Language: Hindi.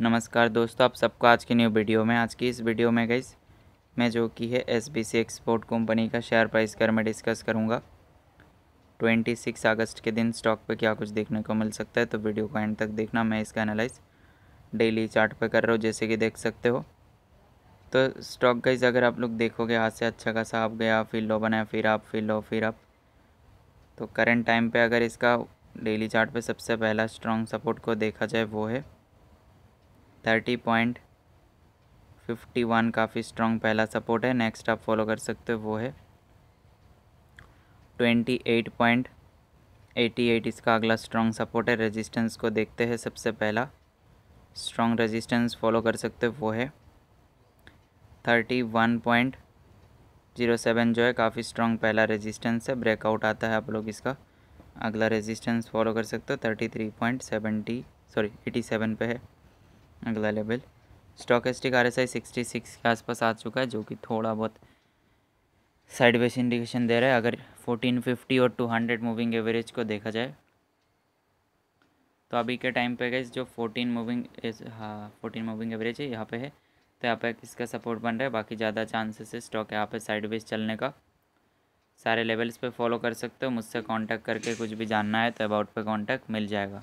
नमस्कार दोस्तों आप सबको आज की न्यू वीडियो में आज की इस वीडियो में गई मैं जो कि है S B C export company का शेयर प्राइस कर मैं डिस्कस करूँगा ट्वेंटी सिक्स अगस्त के दिन स्टॉक पे क्या कुछ देखने को मिल सकता है तो वीडियो को एंड तक देखना मैं इसका एनालाइज डेली चार्ट पे कर रहा हूँ जैसे कि देख सकते हो तो स्टॉक गाइज अगर आप लोग देखोगे हाथ से अच्छा खासा आप गया फिर लो बनाया फिर आप फिर लो फिर आप तो करेंट टाइम पर अगर इसका डेली चार्ट सबसे पहला स्ट्रॉन्ग सपोर्ट को देखा जाए वो है थर्टी पॉइंट फिफ्टी वन काफ़ी स्ट्रॉन्ग पहला सपोर्ट है नेक्स्ट आप फॉलो कर सकते हो वो है twenty eight point eighty eight इसका अगला स्ट्रॉन्ग सपोर्ट है रेजिस्टेंस को देखते हैं सबसे पहला स्ट्रॉन्ग रेजिस्टेंस फॉलो कर सकते हो वो है thirty one point zero seven जो है काफ़ी स्ट्रॉन्ग पहला रेजिस्टेंस है ब्रेकआउट आता है आप लोग इसका अगला रेजिस्टेंस फॉलो कर सकते हो thirty three point seventy sorry eighty seven पे है अगला level stochastic R S I sixty six के आसपास आ चुका है जो कि थोड़ा बहुत साइडवेज इंडिकेशन दे रहा है अगर फोर्टीन फिफ्टी और टू हंड्रेड मूविंग एवरेज को देखा जाए तो अभी के टाइम पे गए जो फोर्टीन मूविंग हाँ फोर्टीन मूविंग एवरेज है यहाँ पे है तो यहाँ पे इसका सपोर्ट बन रहा है बाकी ज़्यादा चांसेस है स्टॉक यहाँ पे साइडवेज चलने का सारे लेवल्स पे फॉलो कर सकते हो मुझसे कांटेक्ट करके कुछ भी जानना है तो अबाउट पे कांटेक्ट मिल जाएगा